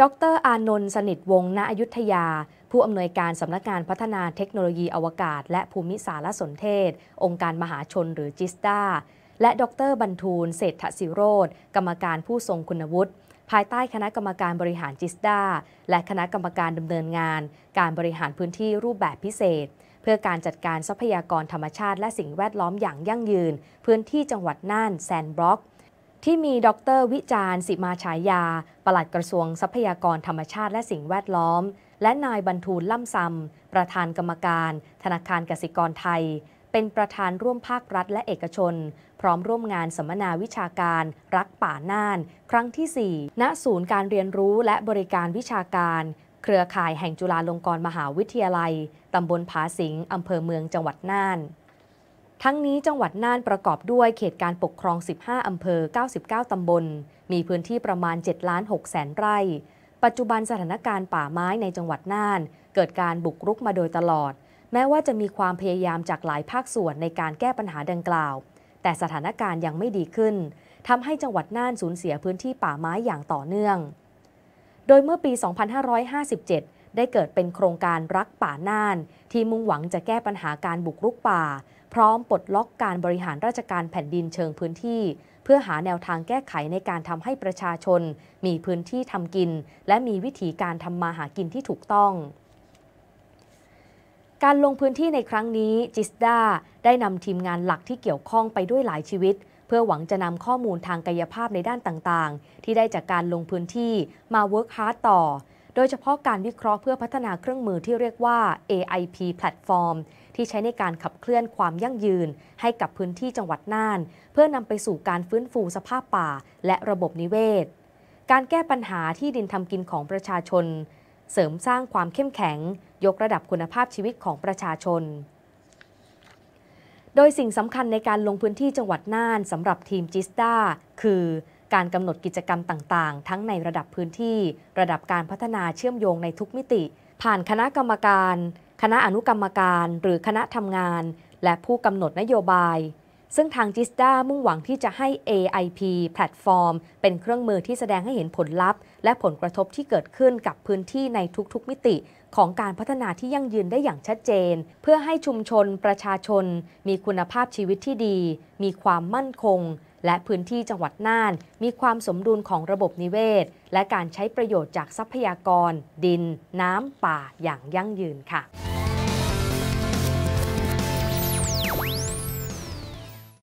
ดรอานนท์สนิทวงศ์ณอยุธยา ผู้อำนวยการสำนักงานพัฒนาเทคโนโลยีอวกาศ และภูมิสารสนเทศองค์การมหาชนหรือจิสตาและดรบรรทูลเศรษฐศิโรธกรรมการผู้ทรงคุณวุฒิภายใต้คณะกรรมการบริหารจิสตาและคณะกรรมการดำเนินงาน การบริหารพื้นที่รูปแบบพิเศษ เพื่อการจัดการทรัพยากรธรรมชาติ และสิ่งแวดล้อมอย่างยั่งยืนพื้นที่จังหวัดน่านแซนบล็อกที่มีดรวิจารณ์สิมาฉายา ปลัดกระทรวงทรัพยากรธรรมชาติและสิ่งแวดล้อม และนายบรรทูลล่ำซำประธานกรรมการ ธนาคารกสิกรไทย เป็นประธานร่วมภาครัฐและเอกชน พร้อมร่วมงานสัมมนาวิชาการ รักป่าน่าน ครั้งที่ 4 ณศูนย์การเรียนรู้และบริการวิชาการ เครือข่ายแห่งจุฬาลงกรณ์มหาวิทยาลัยตำบลผาสิงอำเภอเมืองจังหวัดน่านทั้งนี้จังหวัดน่านประกอบด้วยเขตการปกครอง 15 อำเภอ 99 ตำบล มีพื้นที่ประมาณ 7 ล้าน 6 แสนไร่ ปัจจุบันสถานการณ์ป่าไม้ในจังหวัดน่าน เกิดการบุกรุกมาโดยตลอด แม้ว่าจะมีความพยายามจากหลายภาคส่วนในการแก้ปัญหาดังกล่าว แต่สถานการณ์ยังไม่ดีขึ้น ทำให้จังหวัดน่านสูญเสียพื้นที่ป่าไม้อย่างต่อเนื่อง โดยเมื่อปี 2557 ได้เกิดเป็นโครงการรักป่าน่านที่มุ่งหวังจะแก้ปัญหาการบุกรุกป่าพร้อมปลดล็อกการบริหารราชการแผ่นดินเชิงพื้นที่ เพื่อหาแนวทางแก้ไขในการทำให้ประชาชน มีพื้นที่ทำกิน และมีวิธีการทำมาหากินที่ถูกต้อง การลงพื้นที่ในครั้งนี้จิสดาได้นำทีมงานหลักที่เกี่ยวข้องไปด้วยหลายชีวิต เพื่อหวังจะนำข้อมูลทางกายภาพในด้านต่างๆ ที่ได้จากการลงพื้นที่มาเวิร์กฮาร์ดต่อโดยเฉพาะการวิเคราะห์เพื่อพัฒนาเครื่องมือที่เรียกว่า AIP แพลตฟอร์มที่ใช้ในการขับเคลื่อนความยั่งยืนให้กับพื้นที่จังหวัดน่าน เพื่อนำไปสู่การฟื้นฟูสภาพป่าและระบบนิเวศ การแก้ปัญหาที่ดินทำกินของประชาชน เสริมสร้างความเข้มแข็ง ยกระดับคุณภาพชีวิตของประชาชน โดยสิ่งสำคัญในการลงพื้นที่จังหวัดน่านสำหรับทีมจิสตาคือการกำหนดกิจกรรมต่างๆ ทั้งในระดับพื้นที่ ระดับการพัฒนาเชื่อมโยงในทุกมิติ ผ่านคณะกรรมการ คณะอนุกรรมการหรือคณะทำงาน และผู้กำหนดนโยบาย ซึ่งทางจิสดามุ่งหวังที่จะให้ AIP แพลตฟอร์ม เป็นเครื่องมือที่แสดงให้เห็นผลลัพธ์และผลกระทบที่เกิดขึ้นกับพื้นที่ในทุกๆมิติ ของการพัฒนาที่ยั่งยืนได้อย่างชัดเจน เพื่อให้ชุมชนประชาชน มีคุณภาพชีวิตที่ดี มีความมั่นคงและพื้นที่จังหวัดน่าน มีความสมดุลของระบบนิเวศ และการใช้ประโยชน์จากทรัพยากร ดิน น้ำ ป่าอย่างยั่งยืนค่ะ